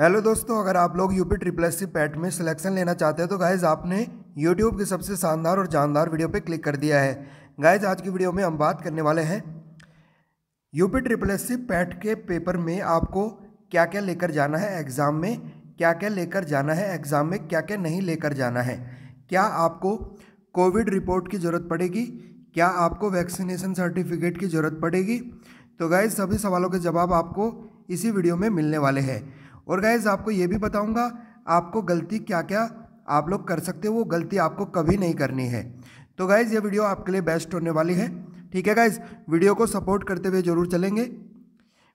hello दोस्तों अगर आप लोग UP triple S C PET में सिलेक्शन लेना चाहते हैं तो गाइज आपने यूट्यूब की सबसे शानदार और जानदार वीडियो पे क्लिक कर दिया है गाइज आज की वीडियो में हम बात करने वाले हैं UP triple S C PET के पेपर में आपको क्या क्या लेकर जाना है एग्ज़ाम में क्या क्या लेकर जाना है एग्ज़ाम में क्या क्या नहीं लेकर जाना है क्या आपको कोविड रिपोर्ट की ज़रूरत पड़ेगी क्या आपको वैक्सीनेशन सर्टिफिकेट की ज़रूरत पड़ेगी तो गाइज सभी सवालों के जवाब आपको इसी वीडियो में मिलने वाले हैं और गाइज़ आपको ये भी बताऊँगा आपको गलती क्या क्या आप लोग कर सकते हो वो गलती आपको कभी नहीं करनी है तो गाइज़ ये वीडियो आपके लिए बेस्ट होने वाली है ठीक है गाइज़ वीडियो को सपोर्ट करते हुए ज़रूर चलेंगे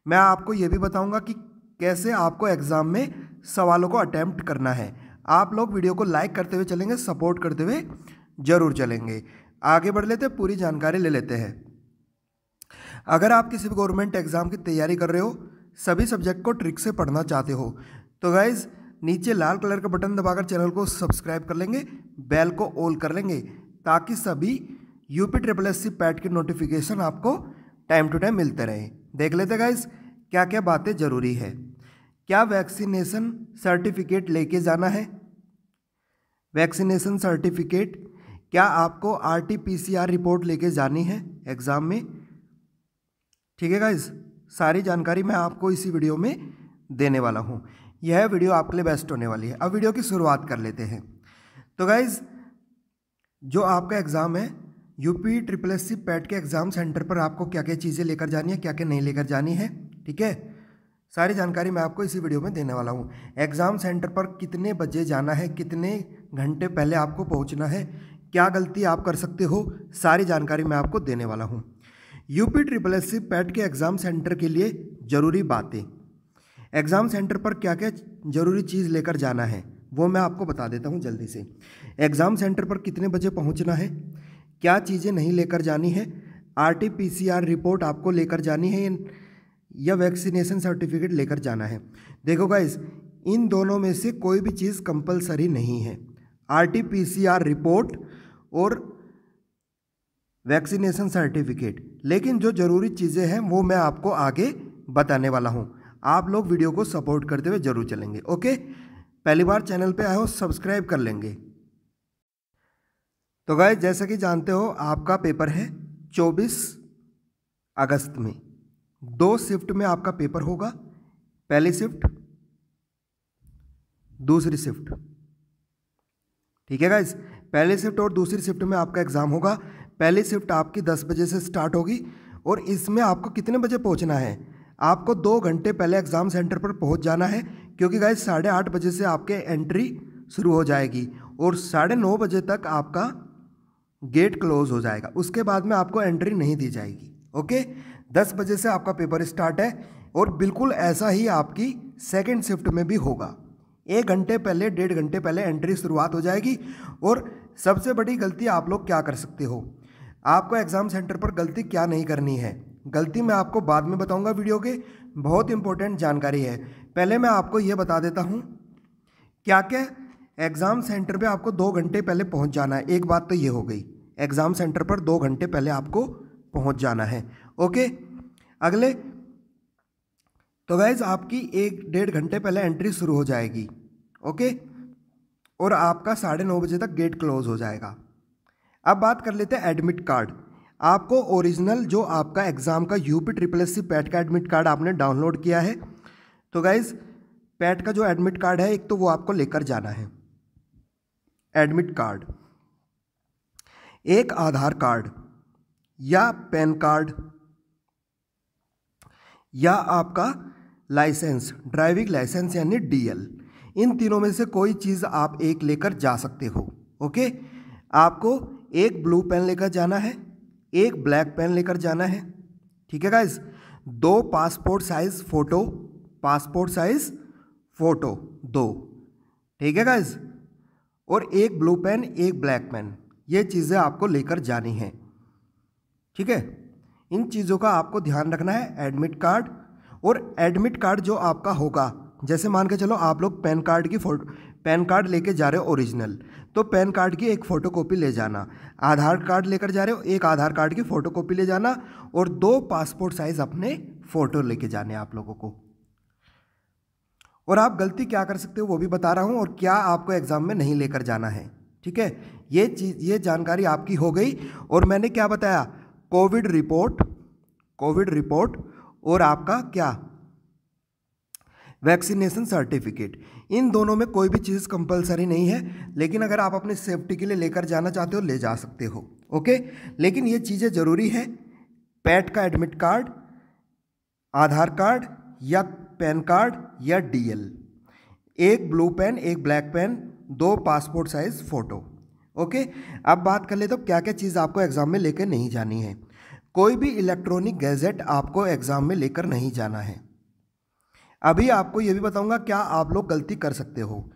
मैं आपको ये भी बताऊँगा कि कैसे आपको एग्ज़ाम में सवालों को अटैम्प्ट करना है आप लोग वीडियो को लाइक करते हुए चलेंगे सपोर्ट करते हुए ज़रूर चलेंगे आगे बढ़ लेते पूरी जानकारी ले लेते हैं अगर आप किसी भी गवर्नमेंट एग्ज़ाम की तैयारी कर रहे हो सभी सब्जेक्ट को ट्रिक से पढ़ना चाहते हो तो गाइज़ नीचे लाल कलर का बटन दबाकर चैनल को सब्सक्राइब कर लेंगे बेल को ऑल कर लेंगे ताकि सभी UP triple S C PET के नोटिफिकेशन आपको टाइम टू टाइम मिलते रहे देख लेते गाइज क्या क्या बातें ज़रूरी है क्या वैक्सीनेशन सर्टिफिकेट लेके जाना है वैक्सीनेशन सर्टिफिकेट क्या आपको R T P C R report लेके जानी है एग्ज़ाम में ठीक है गाइज़ सारी जानकारी मैं आपको इसी वीडियो में देने वाला हूँ यह वीडियो आपके लिए बेस्ट होने वाली है अब वीडियो की शुरुआत कर लेते हैं तो गाइज़ जो आपका एग्ज़ाम है UP triple S C PET के एग्ज़ाम सेंटर पर आपको क्या क्या चीज़ें लेकर जानी है क्या क्या नहीं लेकर जानी है ठीक है सारी जानकारी मैं आपको इसी वीडियो में देने वाला हूँ एग्ज़ाम सेंटर पर कितने बजे जाना है कितने घंटे पहले आपको पहुँचना है क्या गलती आप कर सकते हो सारी जानकारी मैं आपको देने वाला हूँ UP triple S C PET के एग्ज़ाम सेंटर के लिए ज़रूरी बातें एग्ज़ाम सेंटर पर क्या क्या ज़रूरी चीज़ लेकर जाना है वो मैं आपको बता देता हूँ जल्दी से एग्ज़ाम सेंटर पर कितने बजे पहुँचना है क्या चीज़ें नहीं लेकर जानी है R T P C R report आपको लेकर जानी है या वैक्सीनेशन सर्टिफिकेट लेकर जाना है देखो गाइस इन दोनों में से कोई भी चीज़ कंपलसरी नहीं है R T P C R report और वैक्सीनेशन सर्टिफिकेट लेकिन जो ज़रूरी चीज़ें हैं वो मैं आपको आगे बताने वाला हूँ आप लोग वीडियो को सपोर्ट करते हुए ज़रूर चलेंगे ओके पहली बार चैनल पे आए हो सब्सक्राइब कर लेंगे तो गाय जैसा कि जानते हो आपका पेपर है 24 अगस्त में दो शिफ्ट में आपका पेपर होगा पहली शिफ्ट दूसरी शिफ्ट ठीक है गाइज पहली शिफ्ट और दूसरी शिफ्ट में आपका एग्ज़ाम होगा पहली शिफ्ट आपकी दस बजे से स्टार्ट होगी और इसमें आपको कितने बजे पहुंचना है आपको दो घंटे पहले एग्ज़ाम सेंटर पर पहुंच जाना है क्योंकि गाइज साढ़े आठ बजे से आपके एंट्री शुरू हो जाएगी और साढ़े नौ बजे तक आपका गेट क्लोज हो जाएगा उसके बाद में आपको एंट्री नहीं दी जाएगी ओके दस बजे से आपका पेपर स्टार्ट है और बिल्कुल ऐसा ही आपकी सेकेंड शिफ्ट में भी होगा एक घंटे पहले डेढ़ घंटे पहले एंट्री शुरुआत हो जाएगी और सबसे बड़ी गलती आप लोग क्या कर सकते हो आपको एग्ज़ाम सेंटर पर गलती क्या नहीं करनी है गलती मैं आपको बाद में बताऊंगा वीडियो के बहुत इंपॉर्टेंट जानकारी है पहले मैं आपको ये बता देता हूँ क्या क्या एग्ज़ाम सेंटर पे आपको दो घंटे पहले पहुँच जाना है एक बात तो ये हो गई एग्ज़ाम सेंटर पर दो घंटे पहले आपको पहुँच जाना है ओके अगले तो वैज़ आपकी एक डेढ़ घंटे पहले एंट्री शुरू हो जाएगी ओके और आपका साढ़े नौ बजे तक गेट क्लोज हो जाएगा अब बात कर लेते हैं एडमिट कार्ड आपको ओरिजिनल जो आपका एग्ज़ाम का UP triple S C PET का एडमिट कार्ड आपने डाउनलोड किया है तो गाइज़ पैट का जो एडमिट कार्ड है एक तो वो आपको लेकर जाना है एडमिट कार्ड एक आधार कार्ड या पैन कार्ड या आपका लाइसेंस ड्राइविंग लाइसेंस यानी डीएल इन तीनों में से कोई चीज़ आप एक लेकर जा सकते हो ओके आपको एक ब्लू पेन लेकर जाना है एक ब्लैक पेन लेकर जाना है ठीक है गाइज दो passport size photo passport size photo दो ठीक है गाइज और एक ब्लू पेन एक ब्लैक पेन ये चीज़ें आपको लेकर जानी हैं ठीक है इन चीज़ों का आपको ध्यान रखना है एडमिट कार्ड और एडमिट कार्ड जो आपका होगा जैसे मान के चलो आप लोग पैन कार्ड की फोटो पैन कार्ड लेके जा रहे हो ओरिजिनल तो पैन कार्ड की एक फ़ोटो कॉपी ले जाना आधार कार्ड लेकर जा रहे हो एक आधार कार्ड की फ़ोटो कॉपी ले जाना और दो पासपोर्ट साइज़ अपने फ़ोटो लेके जाने आप लोगों को और आप गलती क्या कर सकते हो वो भी बता रहा हूँ और क्या आपको एग्ज़ाम में नहीं लेकर जाना है ठीक है ये चीज़ ये जानकारी आपकी हो गई और मैंने क्या बताया कोविड रिपोर्ट कोविड रिपोर्ट और आपका क्या वैक्सीनेशन सर्टिफिकेट इन दोनों में कोई भी चीज़ कंपलसरी नहीं है लेकिन अगर आप अपनी सेफ्टी के लिए लेकर जाना चाहते हो ले जा सकते हो ओके लेकिन ये चीज़ें ज़रूरी है पैट का एडमिट कार्ड आधार कार्ड या पैन कार्ड या डीएल एक ब्लू पेन एक ब्लैक पेन दो पासपोर्ट साइज़ फ़ोटो ओके अब बात कर ले तो क्या क्या चीज़ आपको एग्ज़ाम में लेकर नहीं जानी है कोई भी इलेक्ट्रॉनिक गैजेट आपको एग्ज़ाम में लेकर नहीं जाना है अभी आपको ये भी बताऊंगा क्या आप लोग गलती कर सकते हो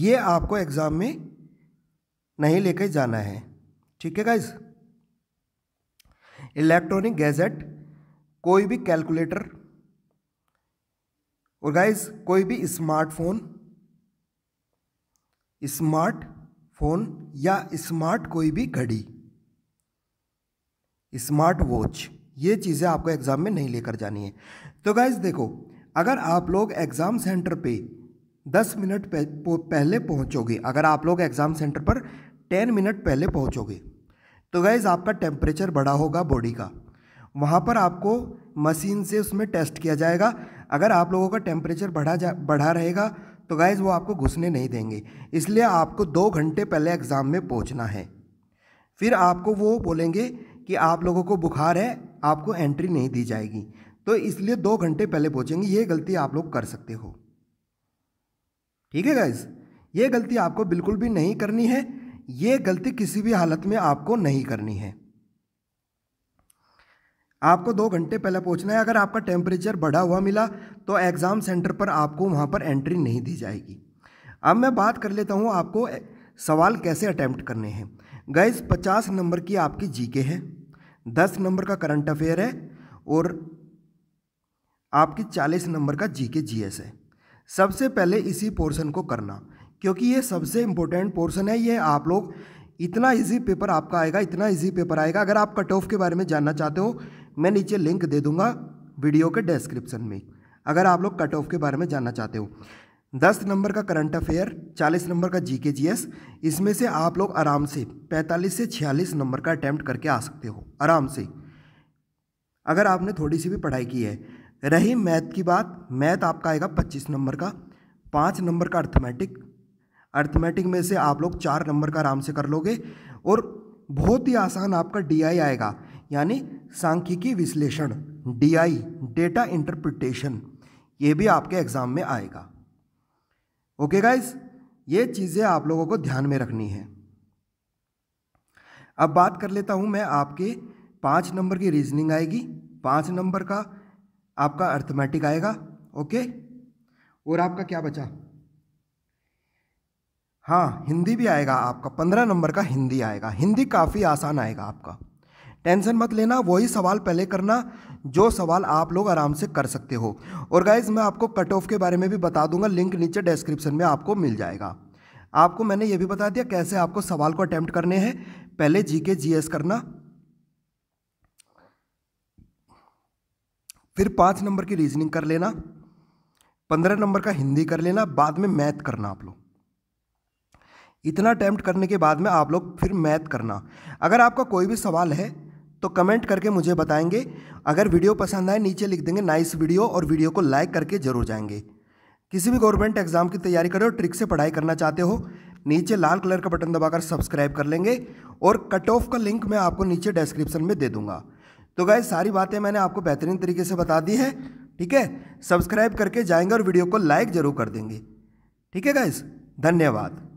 ये आपको एग्ज़ाम में नहीं लेके जाना है ठीक है गाइज इलेक्ट्रॉनिक गैजेट कोई भी कैलकुलेटर और गाइज कोई भी स्मार्टफोन स्मार्ट फोन या स्मार्ट कोई भी घड़ी स्मार्ट वॉच ये चीज़ें आपको एग्ज़ाम में नहीं लेकर जानी है तो गाइज देखो अगर आप लोग एग्ज़ाम सेंटर पे 10 मिनट पहले पहुंचोगे अगर आप लोग एग्ज़ाम सेंटर पर 10 मिनट पहले पहुंचोगे तो गैज़ आपका टेम्परेचर बढ़ा होगा बॉडी का वहाँ पर आपको मशीन से उसमें टेस्ट किया जाएगा अगर आप लोगों का टेम्परेचर बढ़ा जा बढ़ा रहेगा तो गैज़ वो आपको घुसने नहीं देंगे इसलिए आपको दो घंटे पहले एग्ज़ाम में पहुँचना है फिर आपको वो बोलेंगे कि आप लोगों को बुखार है आपको एंट्री नहीं दी जाएगी तो इसलिए दो घंटे पहले पहुंचेंगे ये गलती आप लोग कर सकते हो ठीक है गाइज ये गलती आपको बिल्कुल भी नहीं करनी है ये गलती किसी भी हालत में आपको नहीं करनी है आपको दो घंटे पहले पहुंचना है अगर आपका टेम्परेचर बढ़ा हुआ मिला तो एग्ज़ाम सेंटर पर आपको वहां पर एंट्री नहीं दी जाएगी अब मैं बात कर लेता हूं आपको सवाल कैसे अटैम्प्ट करने हैं गाइज पचास नंबर की आपकी जीके है दस नंबर का करंट अफेयर है और आपकी चालीस नंबर का जी के जी एस है सबसे पहले इसी पोर्शन को करना क्योंकि ये सबसे इम्पोर्टेंट पोर्शन है ये आप लोग इतना इजी पेपर आपका आएगा इतना इजी पेपर आएगा अगर आप कट ऑफ के बारे में जानना चाहते हो मैं नीचे लिंक दे दूंगा वीडियो के डिस्क्रिप्शन में अगर आप लोग कट ऑफ के बारे में जानना चाहते हो दस नंबर का करंट अफेयर चालीस नंबर का जी के जी एस इसमें से आप लोग आराम से पैंतालीस से छियालीस नंबर का अटैम्प्ट करके आ सकते हो आराम से अगर आपने थोड़ी सी भी पढ़ाई की है रही मैथ की बात मैथ आपका आएगा पच्चीस नंबर का पाँच नंबर का अर्थमेटिक अर्थमेटिक में से आप लोग चार नंबर का आराम से कर लोगे और बहुत ही आसान आपका डी आएगा यानी सांख्यिकी विश्लेषण डी डेटा इंटरप्रिटेशन ये भी आपके एग्ज़ाम में आएगा ओके गाइस ये चीज़ें आप लोगों को ध्यान में रखनी है अब बात कर लेता हूँ मैं आपके पाँच नंबर की रीजनिंग आएगी पाँच नंबर का आपका अर्थमेटिक आएगा ओके और आपका क्या बचा हाँ हिंदी भी आएगा आपका पंद्रह नंबर का हिंदी आएगा हिंदी काफ़ी आसान आएगा आपका टेंशन मत लेना वही सवाल पहले करना जो सवाल आप लोग आराम से कर सकते हो और गाइज मैं आपको कट ऑफ के बारे में भी बता दूंगा लिंक नीचे डिस्क्रिप्शन में आपको मिल जाएगा आपको मैंने ये भी बता दिया कैसे आपको सवाल को अटैम्प्ट करने हैं पहले जी के जी एस करना फिर पाँच नंबर की रीजनिंग कर लेना पंद्रह नंबर का हिंदी कर लेना बाद में मैथ करना आप लोग इतना अटैम्प्ट करने के बाद में आप लोग फिर मैथ करना अगर आपका कोई भी सवाल है तो कमेंट करके मुझे बताएंगे अगर वीडियो पसंद आए नीचे लिख देंगे नाइस वीडियो और वीडियो को लाइक करके ज़रूर जाएंगे किसी भी गवर्नमेंट एग्जाम की तैयारी करो ट्रिक से पढ़ाई करना चाहते हो नीचे लाल कलर का बटन दबाकर सब्सक्राइब कर लेंगे और कट ऑफ का लिंक मैं आपको नीचे डिस्क्रिप्शन में दे दूंगा तो गाय सारी बातें मैंने आपको बेहतरीन तरीके से बता दी है ठीक है सब्सक्राइब करके जाएंगे और वीडियो को लाइक ज़रूर कर देंगे ठीक है गाइस धन्यवाद